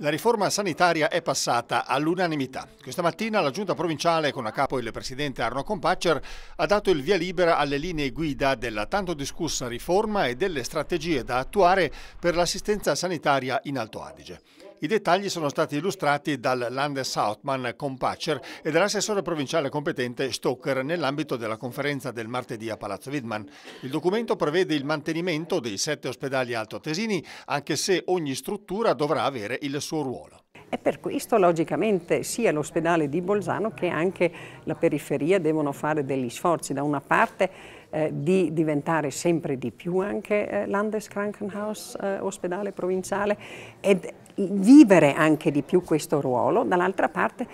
La riforma sanitaria è passata all'unanimità. Questa mattina la giunta provinciale, con a capo il presidente Arno Compacer, ha dato il via libera alle linee guida della tanto discussa riforma e delle strategie da attuare per l'assistenza sanitaria in Alto Adige. I dettagli sono stati illustrati dal Landeshauptmann Hauptmann Compacer e dall'assessore provinciale competente Stoker nell'ambito della conferenza del martedì a Palazzo Widman. Il documento prevede il mantenimento dei sette ospedali altoatesini, anche se ogni struttura dovrà avere il suo ruolo e per questo logicamente sia l'ospedale di Bolzano che anche la periferia devono fare degli sforzi, da una parte eh, di diventare sempre di più anche eh, Landeskrankenhaus, eh, ospedale provinciale, e vivere anche di più questo ruolo, dall'altra parte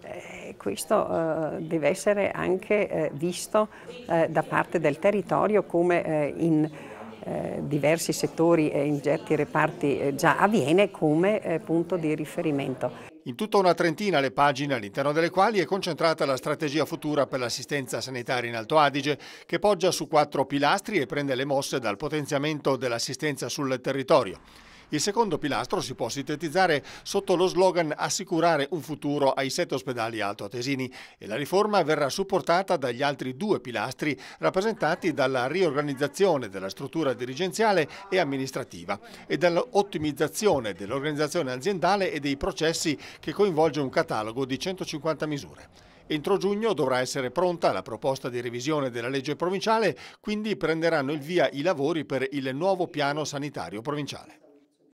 eh, questo eh, deve essere anche eh, visto eh, da parte del territorio come eh, in eh, diversi settori e in certi reparti eh, già avviene come eh, punto di riferimento. In tutta una trentina le pagine all'interno delle quali è concentrata la strategia futura per l'assistenza sanitaria in Alto Adige che poggia su quattro pilastri e prende le mosse dal potenziamento dell'assistenza sul territorio il secondo pilastro si può sintetizzare sotto lo slogan assicurare un futuro ai sette ospedali altoatesini e la riforma verrà supportata dagli altri due pilastri rappresentati dalla riorganizzazione della struttura dirigenziale e amministrativa e dall'ottimizzazione dell'organizzazione aziendale e dei processi che coinvolge un catalogo di 150 misure. Entro giugno dovrà essere pronta la proposta di revisione della legge provinciale, quindi prenderanno il via i lavori per il nuovo piano sanitario provinciale.